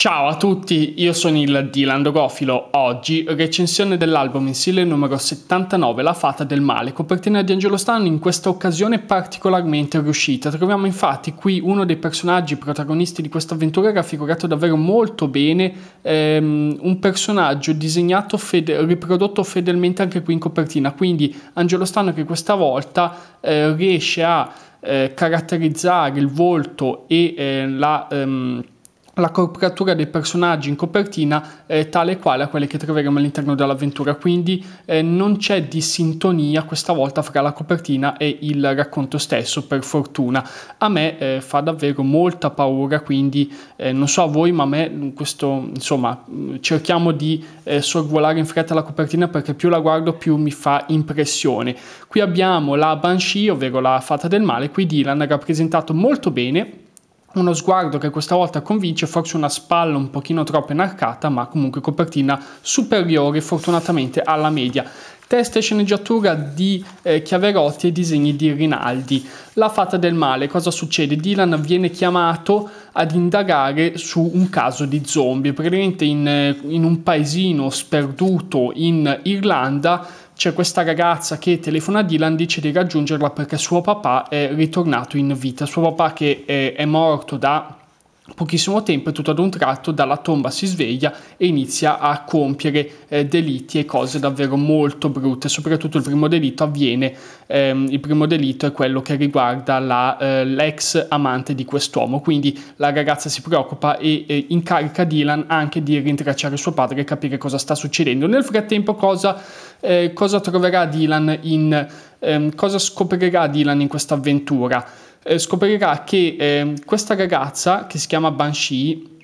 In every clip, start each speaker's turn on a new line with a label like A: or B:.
A: Ciao a tutti, io sono il Dylan Dogofilo. Oggi recensione dell'album in stile numero 79 La fata del male, copertina di Angelo Stanno in questa occasione particolarmente riuscita. Troviamo infatti qui uno dei personaggi protagonisti di questa avventura raffigurato davvero molto bene, ehm, un personaggio disegnato fede- riprodotto fedelmente anche qui in copertina, quindi Angelo Stanno che questa volta eh, riesce a eh, caratterizzare il volto e eh, la ehm, la copertura dei personaggi in copertina è tale e quale a quelle che troveremo all'interno dell'avventura, quindi eh, non c'è dissintonia questa volta fra la copertina e il racconto stesso, per fortuna. A me eh, fa davvero molta paura, quindi eh, non so a voi, ma a me mm, questo, insomma, mm, cerchiamo di eh, sorvolare in fretta la copertina perché più la guardo più mi fa impressione. Qui abbiamo la Banshee, ovvero la fata del male, qui Dylan ha rappresentato molto bene uno sguardo che questa volta convince, forse una spalla un pochino troppo inarcata, ma comunque copertina superiore fortunatamente alla media. Testa e sceneggiatura di eh, Chiaverotti e disegni di Rinaldi. La fata del male, cosa succede? Dylan viene chiamato ad indagare su un caso di zombie, praticamente in, eh, in un paesino sperduto in Irlanda c'è questa ragazza che telefona a Dylan, dice di raggiungerla perché suo papà è ritornato in vita, suo papà che è, è morto da pochissimo tempo e tutto ad un tratto dalla tomba si sveglia e inizia a compiere eh, delitti e cose davvero molto brutte, soprattutto il primo delitto avviene, ehm, il primo delitto è quello che riguarda la, eh, l'ex amante di quest'uomo, quindi la ragazza si preoccupa e, e incarica Dylan anche di rintracciare suo padre e capire cosa sta succedendo. Nel frattempo cosa, eh, cosa troverà Dylan in, ehm, cosa scoprirà Dylan in questa avventura? Eh, scoprirà che eh, questa ragazza che si chiama Banshee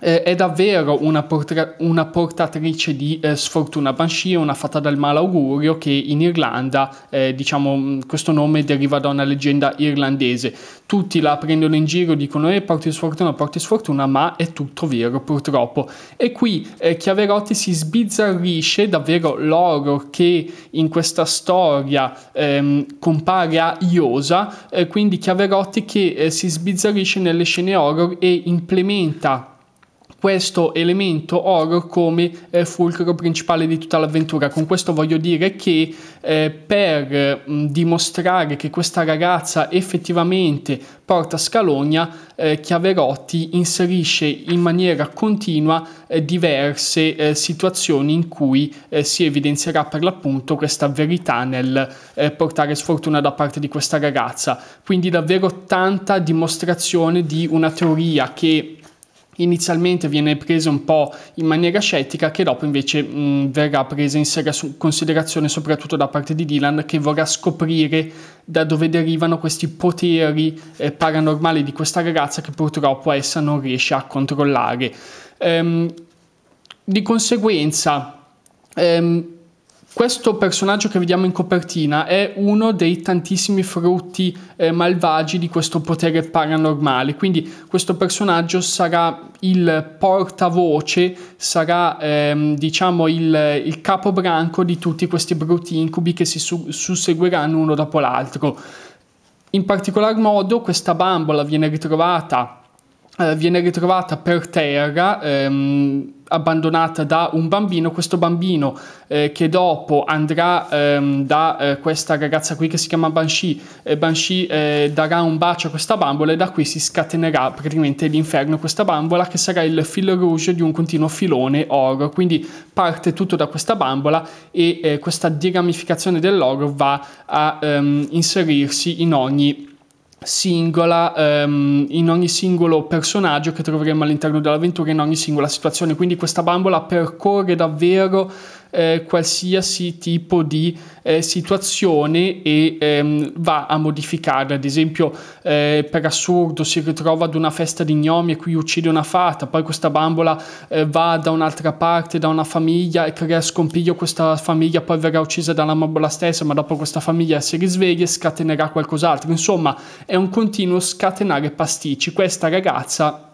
A: eh, è davvero una, portra- una portatrice di eh, sfortuna. Banshee è una fatta del malaugurio che in Irlanda, eh, diciamo, mm, questo nome deriva da una leggenda irlandese. Tutti la prendono in giro, dicono eh, porti sfortuna, porti sfortuna, ma è tutto vero purtroppo. E qui eh, Chiaverotti si sbizzarrisce davvero l'oro che in questa storia ehm, compare a Iosa, eh, quindi Chiaverotti che eh, si sbizzarrisce nelle scene horror e implementa questo elemento oro come eh, fulcro principale di tutta l'avventura. Con questo voglio dire che eh, per mh, dimostrare che questa ragazza effettivamente porta Scalogna, eh, Chiaverotti inserisce in maniera continua eh, diverse eh, situazioni in cui eh, si evidenzierà per l'appunto questa verità nel portare sfortuna da parte di questa ragazza. Quindi davvero tanta dimostrazione di una teoria che inizialmente viene presa un po' in maniera scettica che dopo invece mh, mm, verrà presa in seria considerazione soprattutto da parte di Dylan che vorrà scoprire da dove derivano questi poteri eh, paranormali di questa ragazza che purtroppo essa non riesce a controllare. Ehm, di conseguenza ehm, questo personaggio che vediamo in copertina è uno dei tantissimi frutti eh, malvagi di questo potere paranormale, quindi questo personaggio sarà il portavoce, sarà ehm, diciamo il, il capobranco di tutti questi brutti incubi che si su- susseguiranno uno dopo l'altro. In particolar modo questa bambola viene ritrovata eh, viene ritrovata per terra, ehm, abbandonata da un bambino, questo bambino eh, che dopo andrà ehm, da eh, questa ragazza qui che si chiama Banshee, Banshee eh, darà un bacio a questa bambola e da qui si scatenerà praticamente l'inferno, questa bambola che sarà il fil rouge di un continuo filone oro, quindi parte tutto da questa bambola e eh, questa diramificazione dell'oro va a ehm, inserirsi in ogni singola ehm, in ogni singolo personaggio che troveremo all'interno dell'avventura in ogni singola situazione quindi questa bambola percorre davvero eh, qualsiasi tipo di eh, situazione e ehm, va a modificarla. Ad esempio, eh, per assurdo, si ritrova ad una festa di gnomi e qui uccide una fata, poi questa bambola eh, va da un'altra parte, da una famiglia e crea scompiglio questa famiglia, poi verrà uccisa dalla bambola stessa, ma dopo questa famiglia si risveglia e scatenerà qualcos'altro. Insomma, è un continuo scatenare pasticci. Questa ragazza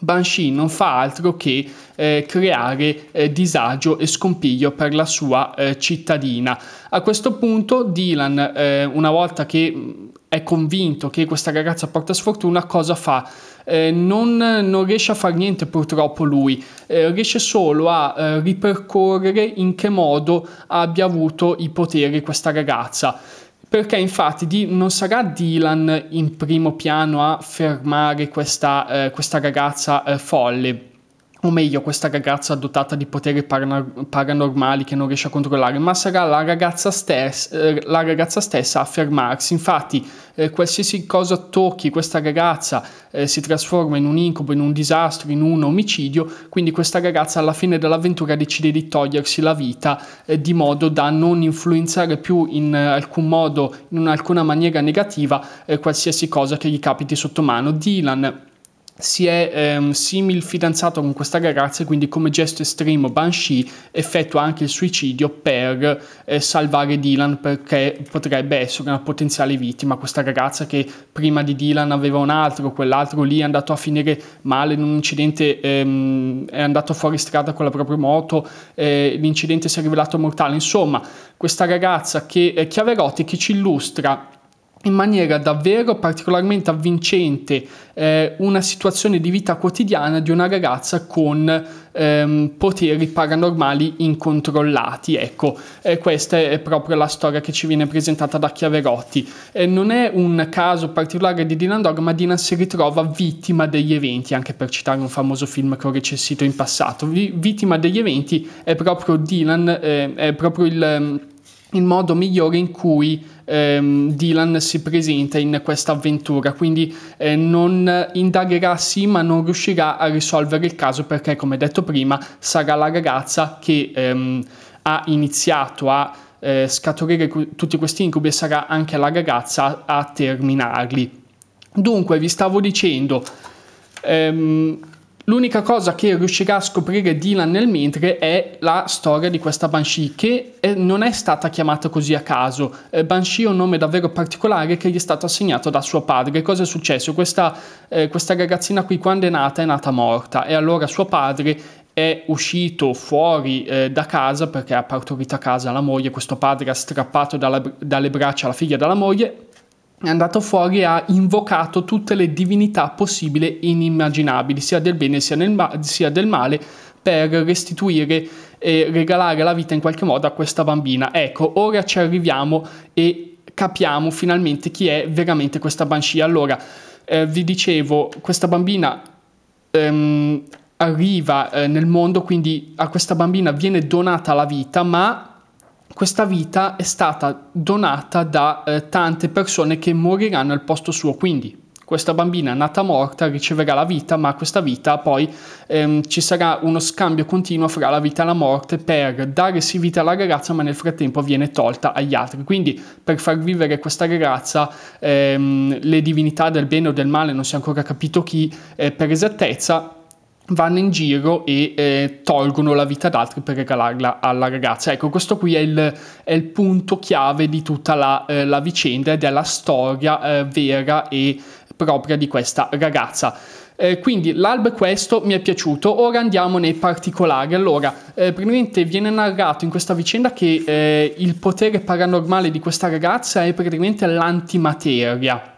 A: Banshee non fa altro che eh, creare eh, disagio e scompiglio per la sua eh, cittadina. A questo punto Dylan, eh, una volta che mm, è convinto che questa ragazza porta sfortuna, cosa fa? Eh, non, non, riesce a fare niente purtroppo lui, eh, riesce solo a eh, ripercorrere in che modo abbia avuto i poteri questa ragazza perché infatti di, non sarà Dylan in primo piano a fermare questa, eh, questa ragazza eh, folle o meglio questa ragazza dotata di poteri paranormali che non riesce a controllare, ma sarà la ragazza, stes eh, la ragazza stessa a fermarsi. Infatti, eh, qualsiasi cosa tocchi questa ragazza eh, si trasforma in un incubo, in un disastro, in un omicidio, quindi questa ragazza alla fine dell'avventura decide di togliersi la vita eh, di modo da non influenzare più in alcun modo, in alcuna maniera negativa, eh, qualsiasi cosa che gli capiti sotto mano. Dylan si è ehm, simil fidanzato con questa ragazza e quindi come gesto estremo Banshee effettua anche il suicidio per eh, salvare Dylan perché potrebbe essere una potenziale vittima questa ragazza che prima di Dylan aveva un altro quell'altro lì è andato a finire male in un incidente ehm, è andato fuori strada con la propria moto eh, l'incidente si è rivelato mortale insomma questa ragazza che eh, Chiaverotti che ci illustra in maniera davvero particolarmente avvincente eh, una situazione di vita quotidiana di una ragazza con ehm, poteri paranormali incontrollati. Ecco, eh, questa è proprio la storia che ci viene presentata da Chiaverotti. Eh, non è un caso particolare di Dylan Dog, ma Dylan si ritrova vittima degli eventi, anche per citare un famoso film che ho recensito in passato. Vi- vittima degli eventi è proprio Dylan, eh, è proprio il, ehm, il modo migliore in cui ehm, Dylan si presenta in questa avventura, quindi eh, non indagherà sì ma non riuscirà a risolvere il caso perché come detto prima sarà la ragazza che ehm, ha iniziato a eh, scaturire cu- tutti questi incubi e sarà anche la ragazza a, terminarli. Dunque vi stavo dicendo... Ehm, L'unica cosa che riuscirà a scoprire Dylan nel mentre è la storia di questa Banshee, che non è stata chiamata così a caso. Eh, Banshee è un nome davvero particolare che gli è stato assegnato da suo padre. Cosa è successo? Questa, eh, questa ragazzina qui quando è nata è nata morta e allora suo padre è uscito fuori eh, da casa perché ha partorito a casa la moglie, questo padre ha strappato dalla, dalle braccia la figlia dalla moglie è andato fuori e ha invocato tutte le divinità possibili e inimmaginabili, sia del bene sia, ma- sia del male, per restituire e regalare la vita in qualche modo a questa bambina. Ecco, ora ci arriviamo e capiamo finalmente chi è veramente questa Banshee. Allora, eh, vi dicevo, questa bambina ehm, arriva eh, nel mondo, quindi a questa bambina viene donata la vita, ma questa vita è stata donata da eh, tante persone che moriranno al posto suo, quindi questa bambina nata morta riceverà la vita, ma questa vita poi ehm, ci sarà uno scambio continuo fra la vita e la morte per dare sì vita alla ragazza, ma nel frattempo viene tolta agli altri. Quindi per far vivere questa ragazza ehm, le divinità del bene o del male, non si è ancora capito chi, eh, per esattezza vanno in giro e eh, tolgono la vita ad altri per regalarla alla ragazza. Ecco, questo qui è il, è il punto chiave di tutta la, eh, la vicenda ed è la storia eh, vera e propria di questa ragazza. Eh, quindi l'alb questo mi è piaciuto, ora andiamo nei particolari. Allora, eh, praticamente viene narrato in questa vicenda che eh, il potere paranormale di questa ragazza è praticamente l'antimateria.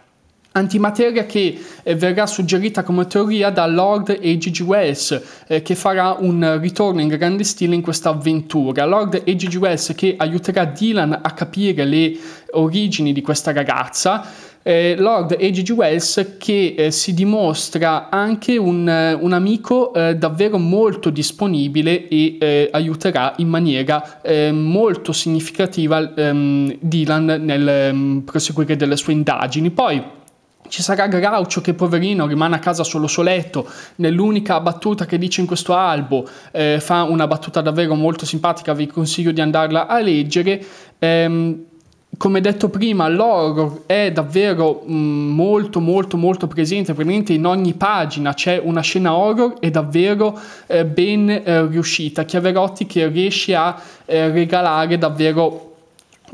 A: Antimateria che eh, verrà suggerita come teoria da Lord H.G. Wells, eh, che farà un ritorno in grande stile in questa avventura. Lord H.G. Wells che aiuterà Dylan a capire le origini di questa ragazza. Eh, Lord H.G. Wells che eh, si dimostra anche un, eh, un amico eh, davvero molto disponibile e eh, aiuterà in maniera molto significativa ehm, Dylan nel ehm, proseguire delle sue indagini. Poi ci sarà Graucio che poverino rimane a casa solo soletto, nell'unica battuta che dice in questo albo, eh, fa una battuta davvero molto simpatica, vi consiglio di andarla a leggere. Ehm, come detto prima, l'horror è davvero mh, mm, molto molto molto presente, praticamente in ogni pagina c'è una scena horror e davvero eh, ben eh, riuscita. Chiaverotti che riesce a eh, regalare davvero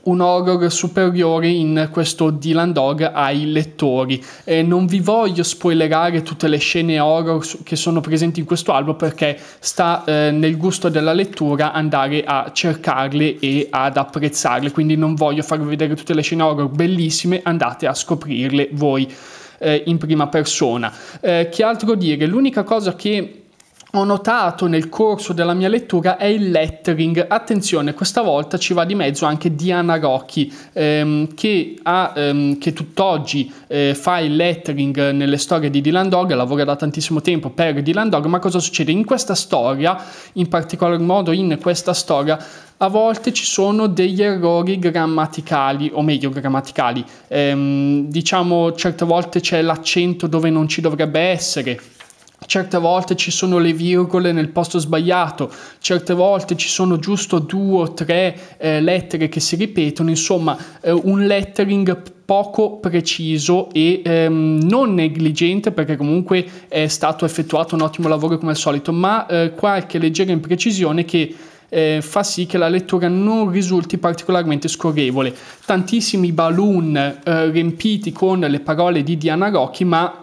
A: un horror superiore in questo Dylan Dog ai lettori. Eh, non vi voglio spoilerare tutte le scene horror che sono presenti in questo album perché sta eh, nel gusto della lettura andare a cercarle e ad apprezzarle, quindi non voglio farvi vedere tutte le scene horror bellissime, andate a scoprirle voi eh, in prima persona. Eh, che altro dire? L'unica cosa che ho notato nel corso della mia lettura è il lettering. Attenzione, questa volta ci va di mezzo anche Diana Rocchi, ehm, che, ha, ehm, che tutt'oggi eh, fa il lettering nelle storie di Dylan Dog, lavora da tantissimo tempo per Dylan Dog, ma cosa succede? In questa storia, in particolar modo in questa storia, a volte ci sono degli errori grammaticali, o meglio grammaticali, ehm, diciamo certe volte c'è l'accento dove non ci dovrebbe essere, Certe volte ci sono le virgole nel posto sbagliato, certe volte ci sono giusto due o tre eh, lettere che si ripetono, insomma eh, un lettering poco preciso e ehm, non negligente perché comunque è stato effettuato un ottimo lavoro come al solito, ma eh, qualche leggera imprecisione che eh, fa sì che la lettura non risulti particolarmente scorrevole. Tantissimi balloon eh, riempiti con le parole di Diana Rocchi, ma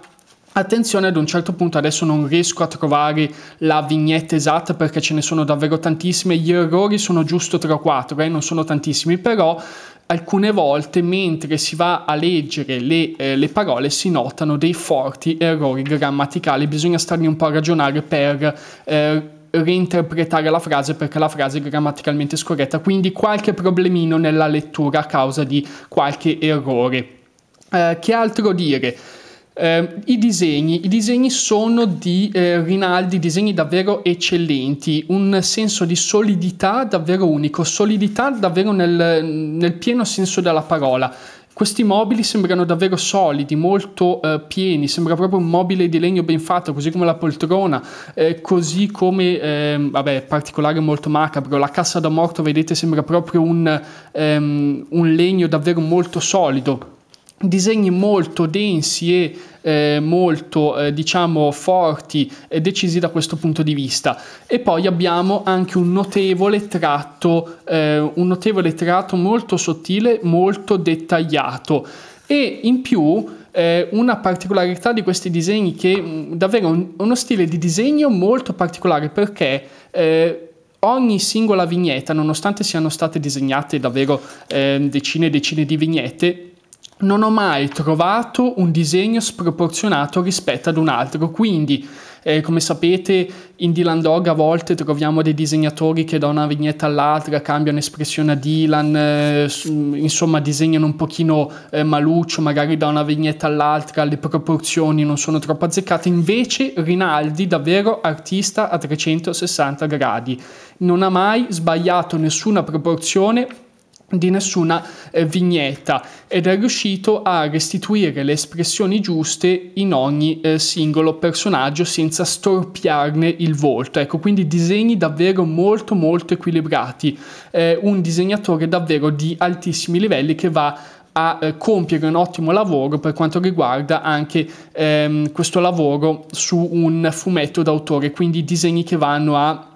A: Attenzione ad un certo punto, adesso non riesco a trovare la vignetta esatta perché ce ne sono davvero tantissime, gli errori sono giusto 3 o 4, eh, non sono tantissimi, però alcune volte mentre si va a leggere le, eh, le, parole si notano dei forti errori grammaticali, bisogna starne un po' a ragionare per... Eh, reinterpretare la frase perché la frase è grammaticalmente scorretta, quindi qualche problemino nella lettura a causa di qualche errore. Eh, che altro dire? Eh, i, disegni, I disegni sono di eh, Rinaldi, disegni davvero eccellenti, un senso di solidità davvero unico, solidità davvero nel, nel pieno senso della parola. Questi mobili sembrano davvero solidi, molto eh, pieni, sembra proprio un mobile di legno ben fatto, così come la poltrona, eh, così come, eh, vabbè, particolare molto macabro, la cassa da morto, vedete, sembra proprio un, ehm, un legno davvero molto solido disegni molto densi e eh, molto eh, diciamo forti e decisi da questo punto di vista e poi abbiamo anche un notevole tratto eh, un notevole tratto molto sottile molto dettagliato e in più eh, una particolarità di questi disegni che mh, mm, davvero un, uno stile di disegno molto particolare perché eh, ogni singola vignetta nonostante siano state disegnate davvero eh, decine e decine di vignette non ho mai trovato un disegno sproporzionato rispetto ad un altro, quindi eh, come sapete in Dylan Dog a volte troviamo dei disegnatori che da una vignetta all'altra cambiano espressione a Dylan, eh, insomma disegnano un pochino eh, maluccio, magari da una vignetta all'altra le proporzioni non sono troppo azzeccate, invece Rinaldi davvero artista a 360 gradi, non ha mai sbagliato nessuna proporzione di nessuna eh, vignetta ed è riuscito a restituire le espressioni giuste in ogni eh, singolo personaggio senza storpiarne il volto. Ecco, quindi disegni davvero molto molto equilibrati, eh, un disegnatore davvero di altissimi livelli che va a eh, compiere un ottimo lavoro per quanto riguarda anche ehm, questo lavoro su un fumetto d'autore, quindi disegni che vanno a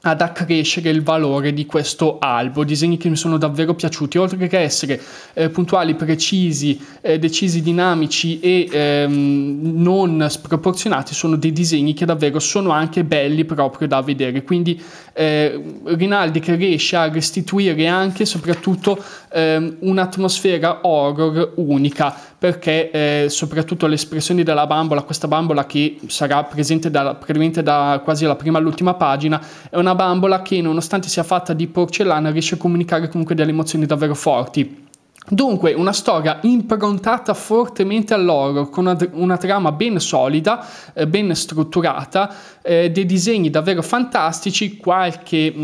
A: ad accrescere il valore di questo albo, disegni che mi sono davvero piaciuti, oltre che essere eh, puntuali, precisi, eh, decisi, dinamici e ehm, non sproporzionati, sono dei disegni che davvero sono anche belli proprio da vedere, quindi eh, Rinaldi che riesce a restituire anche e soprattutto ehm, un'atmosfera horror unica, perché eh, soprattutto le espressioni della bambola, questa bambola che sarà presente da, praticamente da quasi la prima all'ultima pagina, è una una bambola che nonostante sia fatta di porcellana riesce a comunicare comunque delle emozioni davvero forti. Dunque, una storia improntata fortemente all'oro, con una, una, trama ben solida, eh, ben strutturata, eh, dei disegni davvero fantastici, qualche mh,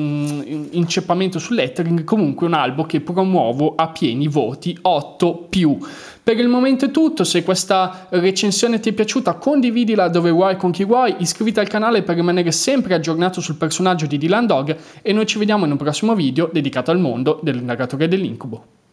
A: mm, inceppamento sul lettering, comunque un albo che promuovo a pieni voti 8 più. Per il momento è tutto, se questa recensione ti è piaciuta condividila dove vuoi con chi vuoi, iscriviti al canale per rimanere sempre aggiornato sul personaggio di Dylan Dog e noi ci vediamo in un prossimo video dedicato al mondo dell'indagatore dell'incubo.